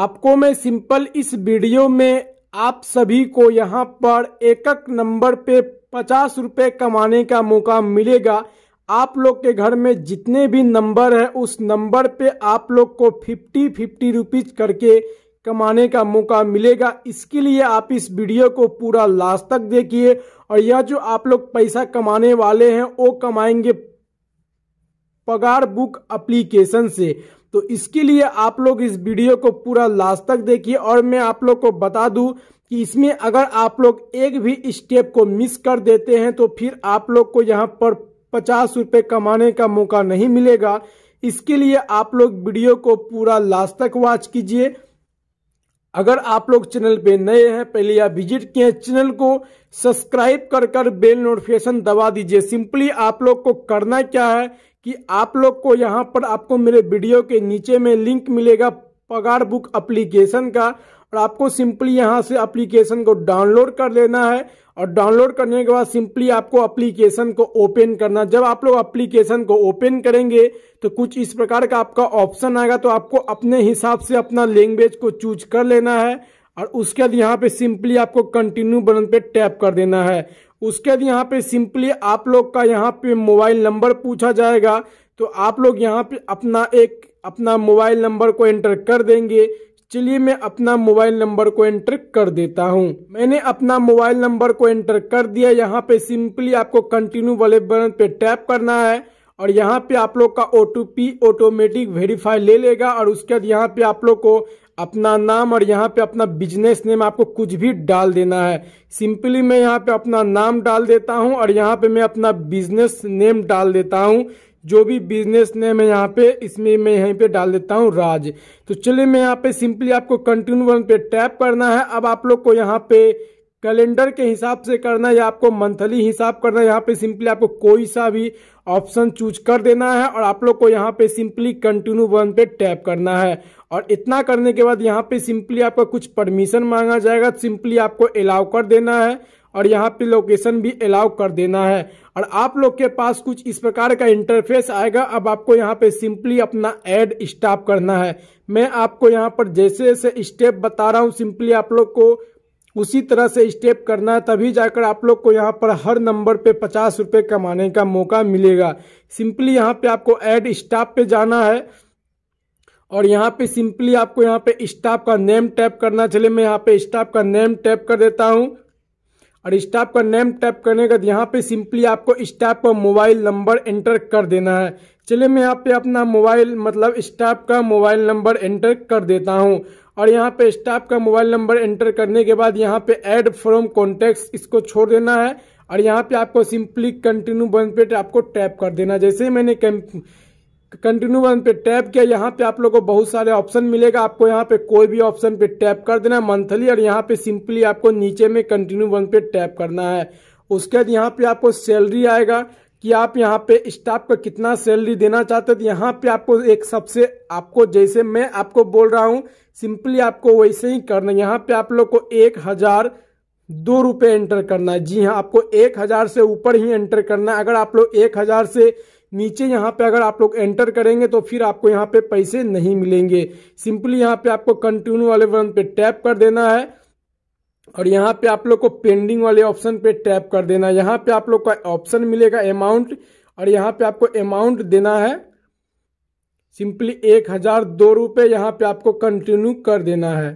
आपको मैं सिंपल इस वीडियो में आप सभी को यहाँ पर एक एक नंबर पे पचास रूपए कमाने का मौका मिलेगा आप लोग के घर में जितने भी नंबर है उस नंबर पे आप लोग को फिफ्टी फिफ्टी रुपीज करके कमाने का मौका मिलेगा इसके लिए आप इस वीडियो को पूरा लास्ट तक देखिए और यह जो आप लोग पैसा कमाने वाले हैं वो कमाएंगे पगार बुक अप्लीकेशन से तो इसके लिए आप लोग इस वीडियो को पूरा लास्ट तक देखिए और मैं आप लोग को बता दूं कि इसमें अगर आप लोग एक भी स्टेप को मिस कर देते हैं तो फिर आप लोग को यहाँ पर पचास रुपये कमाने का मौका नहीं मिलेगा इसके लिए आप लोग वीडियो को पूरा लास्ट तक वॉच कीजिए अगर आप लोग चैनल पे नए हैं पहले या विजिट किए चैनल को सब्सक्राइब कर कर बेल नोटिफिकेशन दबा दीजिए सिंपली आप लोग को करना क्या है कि आप लोग को यहाँ पर आपको मेरे वीडियो के नीचे में लिंक मिलेगा पगार बुक अप्लीकेशन का और आपको सिंपली यहाँ से अप्लीकेशन को डाउनलोड कर लेना है और डाउनलोड करने के बाद सिंपली आपको अप्लीकेशन को ओपन करना जब आप लोग अप्लीकेशन को ओपन करेंगे तो कुछ इस प्रकार का आपका ऑप्शन आएगा तो आपको अपने हिसाब से अपना लैंग्वेज को चूज कर लेना है और उसके बाद यहाँ पे सिंपली आपको कंटिन्यू बटन पे टैप कर देना है उसके बाद यहाँ पे सिंपली आप लोग का यहाँ पे मोबाइल नंबर पूछा जाएगा तो आप लोग यहाँ पे अपना एक अपना मोबाइल नंबर को एंटर कर देंगे चलिए मैं अपना मोबाइल नंबर को एंटर कर देता हूँ मैंने अपना मोबाइल नंबर को एंटर कर दिया यहाँ पे सिंपली आपको कंटिन्यू वाले बटन पे टैप करना है और यहाँ पे आप लोग का ओ ऑटोमेटिक वेरीफाई ले लेगा और उसके बाद यहाँ पे आप लोग को अपना नाम और यहाँ पे अपना बिजनेस नेम आपको कुछ भी डाल देना है सिंपली मैं यहाँ पे अपना नाम डाल देता हूँ और यहाँ पे मैं अपना बिजनेस नेम डाल देता हूँ जो भी बिजनेस नेम है यहाँ पे इसमें मैं यहीं पे डाल देता हूँ राज तो चलिए मैं यहाँ पे सिंपली आपको कंटिन्यू वन पे टैप करना है अब आप लोग को यहाँ पे कैलेंडर के हिसाब से करना या आपको मंथली हिसाब करना यहाँ पे सिंपली आपको कोई सा भी ऑप्शन चूज कर देना है और आप लोग को यहाँ पे सिंपली कंटिन्यू वन पे टैप करना है और इतना करने के बाद यहाँ पे सिंपली आपका कुछ परमिशन मांगा जाएगा सिंपली आपको अलाउ कर देना है और यहाँ पे लोकेशन भी अलाउ कर देना है और आप लोग के पास कुछ इस प्रकार का इंटरफेस आएगा अब आपको यहाँ पे सिंपली अपना एड स्टॉप करना है मैं आपको यहाँ पर जैसे जैसे स्टेप बता रहा हूँ सिंपली आप लोग को उसी तरह से स्टेप करना है तभी जाकर आप लोग को यहाँ पर हर नंबर पे पचास रुपये कमाने का मौका मिलेगा सिंपली यहाँ पे आपको ऐड स्टाफ पे जाना है और यहाँ पे सिंपली आपको यहाँ पे स्टाफ का नेम टैप करना चले मैं यहाँ पे स्टाफ का नेम टैप कर देता हूँ और इस का नेम टैप करने के बाद यहाँ पे सिंपली आपको इस का मोबाइल नंबर एंटर कर देना है चलिए मैं यहाँ पे अपना मोबाइल मतलब स्टाफ का मोबाइल नंबर एंटर कर देता हूँ और यहाँ पे स्टाफ का मोबाइल नंबर एंटर करने के बाद यहाँ पे ऐड फ्रॉम कॉन्टेक्ट इसको छोड़ देना है और यहाँ पे आपको सिंपली कंटिन्यू बन पे आपको टैप कर देना जैसे मैंने कंटिन्यू वन पे टैप किया यहाँ पे आप लोगों को बहुत सारे ऑप्शन मिलेगा आपको यहाँ पे कोई भी ऑप्शन पे टैप कर देना मंथली और यहाँ पे सिंपली आपको नीचे में कंटिन्यू वन पे टैप करना है उसके बाद यहाँ पे आपको सैलरी आएगा कि आप यहाँ पे स्टाफ का कितना सैलरी देना चाहते थे यहाँ पे आपको एक सबसे आपको जैसे मैं आपको बोल रहा हूँ सिंपली आपको वैसे ही करना यहाँ पे आप लोग को एक हजार दो रुपये एंटर करना है जी हाँ आपको एक हजार से ऊपर ही एंटर करना है अगर आप लोग एक हजार से नीचे यहाँ पे अगर आप लोग एंटर करेंगे तो फिर आपको यहाँ पे पैसे नहीं मिलेंगे सिंपली यहाँ पे आपको कंटिन्यू वाले बटन पे टैप कर देना है और यहाँ पे आप लोग को पेंडिंग वाले ऑप्शन पे टैप कर देना है यहाँ पे आप लोग का ऑप्शन मिलेगा अमाउंट और यहाँ पे आपको अमाउंट देना है सिंपली एक हजार दो रुपये यहाँ पे आपको कंटिन्यू कर देना है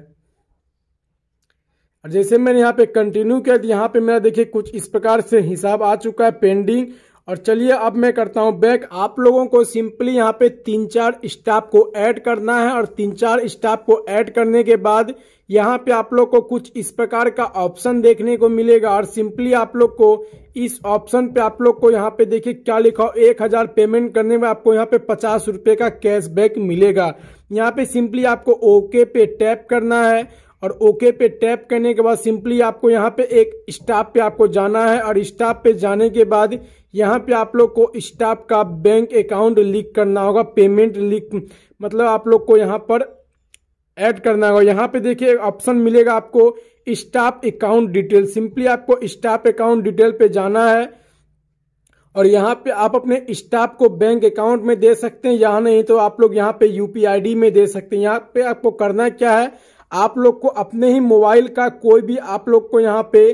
और जैसे मैंने यहाँ पे कंटिन्यू किया तो यहाँ पे मेरा देखिए कुछ इस प्रकार से हिसाब आ चुका है पेंडिंग और चलिए अब मैं करता हूं बैक आप लोगों को सिंपली यहां पे तीन चार स्टाफ को ऐड करना है और तीन चार स्टाफ को ऐड करने के बाद यहां पे आप लोग को कुछ इस प्रकार का ऑप्शन देखने को मिलेगा और सिंपली आप लोग को इस ऑप्शन पे आप लोग को यहां पे देखिए क्या लिखा हो एक हजार पेमेंट करने में आपको यहाँ पे पचास रुपए का कैशबैक मिलेगा यहाँ पे सिंपली आपको ओके पे टैप करना है और ओके पे टैप करने के बाद सिंपली आपको यहाँ पे एक स्टाफ पे आपको जाना है और स्टाफ पे जाने के बाद यहाँ पे आप लोग को स्टाफ का बैंक अकाउंट लिंक करना होगा पेमेंट लिंक मतलब आप लोग को यहाँ पर ऐड करना होगा यहाँ पे देखिए ऑप्शन मिलेगा आपको स्टाफ अकाउंट डिटेल सिंपली आपको स्टाफ अकाउंट डिटेल पे जाना है और यहाँ पे आप अपने स्टाफ को बैंक अकाउंट में दे सकते हैं या नहीं तो आप लोग यहाँ पे यूपी में दे सकते हैं यहाँ पे आपको करना क्या है आप लोग को अपने ही मोबाइल का कोई भी आप लोग को यहाँ पे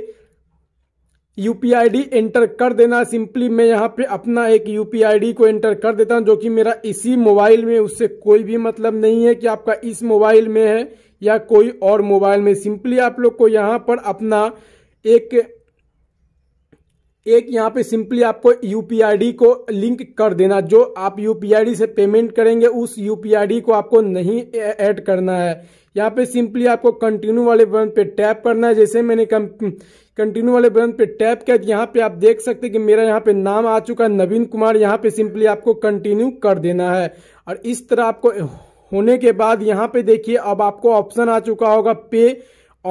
U P I D enter कर देना सिंपली मैं यहाँ पे अपना एक यू पी को एंटर कर देता हूँ जो कि मेरा इसी मोबाइल में उससे कोई भी मतलब नहीं है कि आपका इस मोबाइल में है या कोई और मोबाइल में सिंपली आप लोग को यहाँ पर अपना एक एक यहाँ पे सिंपली आपको यू को लिंक कर देना जो आप यू से पेमेंट करेंगे उस यू को आपको नहीं ऐड करना है यहाँ पे सिंपली आपको कंटिन्यू वाले बटन पे टैप करना है जैसे मैंने कंटिन्यू वाले बटन पे टैप किया तो यहाँ पे आप देख सकते हैं कि मेरा यहाँ पे नाम आ चुका है नवीन कुमार यहाँ पे सिंपली आपको कंटिन्यू कर देना है और इस तरह आपको होने के बाद यहाँ पे देखिए अब आपको ऑप्शन आ चुका होगा पे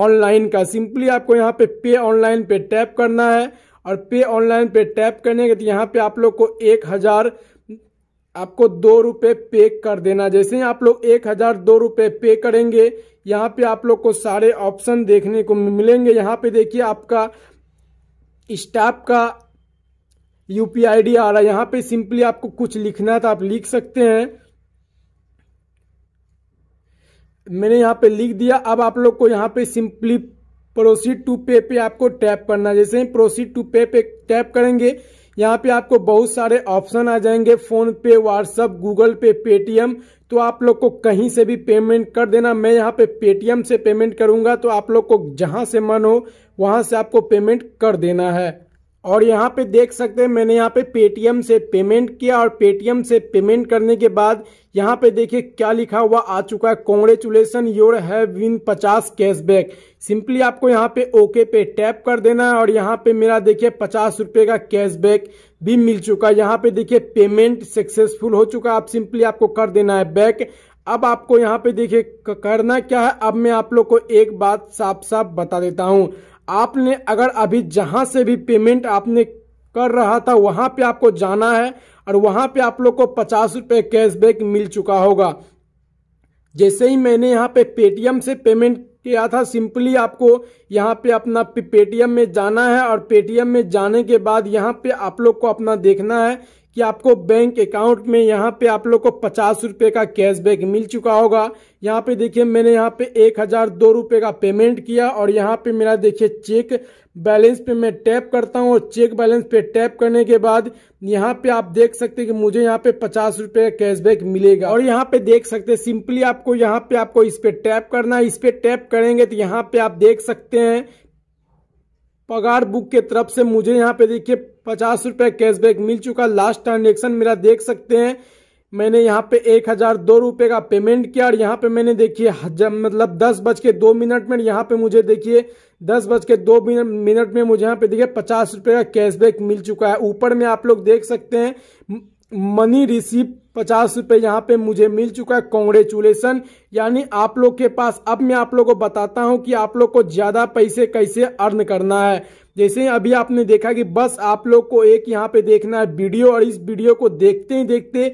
ऑनलाइन का सिंपली आपको यहाँ पे पे ऑनलाइन पे टैप करना है और पे ऑनलाइन पे टैप करने के यहाँ पे आप लोग को एक हजार आपको दो रूपये पे कर देना जैसे ही आप लोग एक हजार दो रूपये पे करेंगे यहाँ पे आप लोग को सारे ऑप्शन देखने को मिलेंगे यहाँ पे देखिए आपका स्टाफ का यू आई आ रहा है यहाँ पे सिंपली आपको कुछ लिखना है तो आप लिख सकते हैं मैंने यहाँ पे लिख दिया अब आप लोग को यहाँ पे सिंपली प्रोसीड टू पे पे आपको टैप करना जैसे ही प्रोसीड टू पे पे टैप करेंगे यहाँ पे आपको बहुत सारे ऑप्शन आ जाएंगे फोन पे व्हाट्सअप गूगल पे पेटीएम तो आप लोग को कहीं से भी पेमेंट कर देना मैं यहाँ पे पेटीएम से पेमेंट करूंगा तो आप लोग को जहां से मन हो वहां से आपको पेमेंट कर देना है और यहाँ पे देख सकते हैं मैंने यहाँ पे पेटीएम से पेमेंट किया और पेटीएम से पेमेंट करने के बाद यहाँ पे देखिए क्या लिखा हुआ आ चुका है कॉन्ग्रेचुलेसन योर हैव विन पचास कैशबैक सिंपली आपको यहाँ पे ओके पे टैप कर देना है और यहाँ पे मेरा देखिए पचास रुपये का कैशबैक भी मिल चुका है यहाँ पे देखिए पेमेंट सक्सेसफुल हो चुका है आप सिंपली आपको कर देना है बैक अब आपको यहाँ पे देखिए करना क्या है अब मैं आप लोग को एक बात साफ साफ बता देता हूँ आपने अगर अभी जहां से भी पेमेंट आपने कर रहा था वहां पे आपको जाना है और वहां पे आप लोग को पचास रुपये कैशबैक मिल चुका होगा जैसे ही मैंने यहाँ पे पेटीएम से पेमेंट किया था सिंपली आपको यहाँ पे अपना पेटीएम में जाना है और पेटीएम में जाने के बाद यहाँ पे आप लोग को अपना देखना है कि आपको बैंक अकाउंट में यहाँ पे आप लोग को पचास रुपये का कैशबैक मिल चुका होगा यहाँ पे देखिए मैंने यहाँ पे एक हज़ार दो रुपये का पेमेंट किया और यहाँ पे मेरा देखिए चेक बैलेंस पे मैं टैप करता हूँ और चेक बैलेंस पे टैप करने के बाद यहाँ पे आप देख सकते हैं कि मुझे यहाँ पे पचास रुपये का कैशबैक मिलेगा और यहाँ पे देख सकते हैं सिंपली आपको यहाँ पे आपको इस पे टैप करना है इस पे टैप करेंगे तो यहाँ पे आप देख सकते हैं पगार बुक के तरफ से मुझे यहाँ पे देखिए पचास रुपये कैशबैक मिल चुका लास्ट ट्रांजेक्शन मेरा देख सकते हैं मैंने यहाँ पे एक हजार दो रुपए का पेमेंट किया और यहाँ पे मैंने देखिए मतलब दस बज के दो मिनट में यहाँ पे मुझे देखिए दस बज के दो मिनट में मुझे यहाँ पे देखिए पचास रुपए का कैशबैक मिल चुका है ऊपर में आप लोग देख सकते हैं मनी रिसीव पचास रुपये यहाँ पे मुझे मिल चुका है कॉन्ग्रेचुलेसन यानी आप लोग के पास अब मैं आप लोग को बताता हूँ कि आप लोग को ज़्यादा पैसे कैसे अर्न करना है जैसे अभी आपने देखा कि बस आप लोग को एक यहाँ पे देखना है वीडियो और इस वीडियो को देखते ही देखते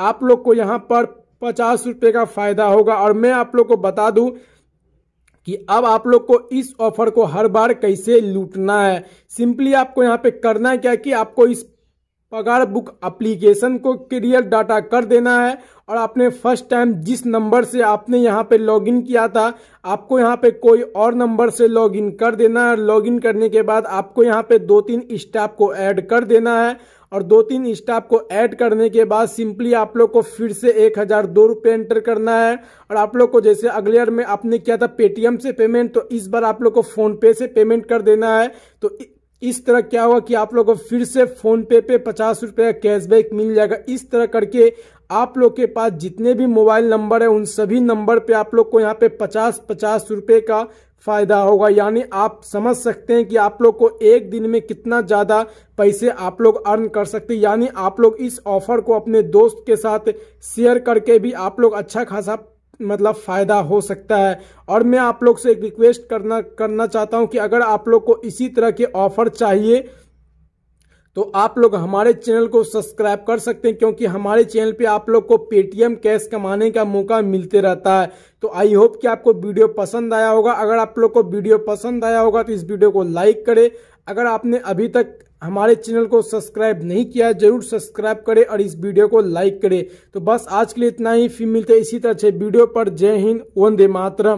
आप लोग को यहाँ पर पचास रुपये का फायदा होगा और मैं आप लोग को बता दूँ कि अब आप लोग को इस ऑफर को हर बार कैसे लूटना है सिंपली आपको यहाँ पे करना है क्या कि आपको इस पगार बुक एप्लीकेशन को क्लियर डाटा कर देना है और आपने फर्स्ट टाइम जिस नंबर से आपने यहाँ पे लॉगिन किया था आपको यहाँ पे कोई और नंबर से लॉगिन कर देना है लॉगिन करने के बाद आपको यहाँ पे दो तीन स्टाफ को ऐड कर देना है और दो तीन स्टाफ को ऐड करने के बाद सिंपली आप लोग को फिर से एक हज़ार दो रुपये एंटर करना है और आप लोग को जैसे अगले ईयर में आपने किया था पेटीएम से पेमेंट तो इस बार आप लोग को फ़ोनपे से पेमेंट कर देना है तो इस तरह क्या हुआ कि आप लोगों को फिर से फोन पे पे पचास का कैशबैक मिल जाएगा इस तरह करके आप लोग के पास जितने भी मोबाइल नंबर है उन सभी नंबर पे आप लोग को यहाँ पे पचास पचास रुपए का फायदा होगा यानी आप समझ सकते हैं कि आप लोग को एक दिन में कितना ज़्यादा पैसे आप लोग अर्न कर सकते हैं यानी आप लोग इस ऑफर को अपने दोस्त के साथ शेयर करके भी आप लोग अच्छा खासा मतलब फ़ायदा हो सकता है और मैं आप लोग से एक रिक्वेस्ट करना करना चाहता हूं कि अगर आप लोग को इसी तरह के ऑफर चाहिए तो आप लोग हमारे चैनल को सब्सक्राइब कर सकते हैं क्योंकि हमारे चैनल पे आप लोग को पेटीएम कैश कमाने का मौका मिलते रहता है तो आई होप कि आपको वीडियो पसंद आया होगा अगर आप लोग को वीडियो पसंद आया होगा तो इस वीडियो को लाइक करें अगर आपने अभी तक हमारे चैनल को सब्सक्राइब नहीं किया जरूर सब्सक्राइब करें और इस वीडियो को लाइक करें तो बस आज के लिए इतना ही फिर मिलते इसी तरह से वीडियो पर जय हिंद वंदे मातरम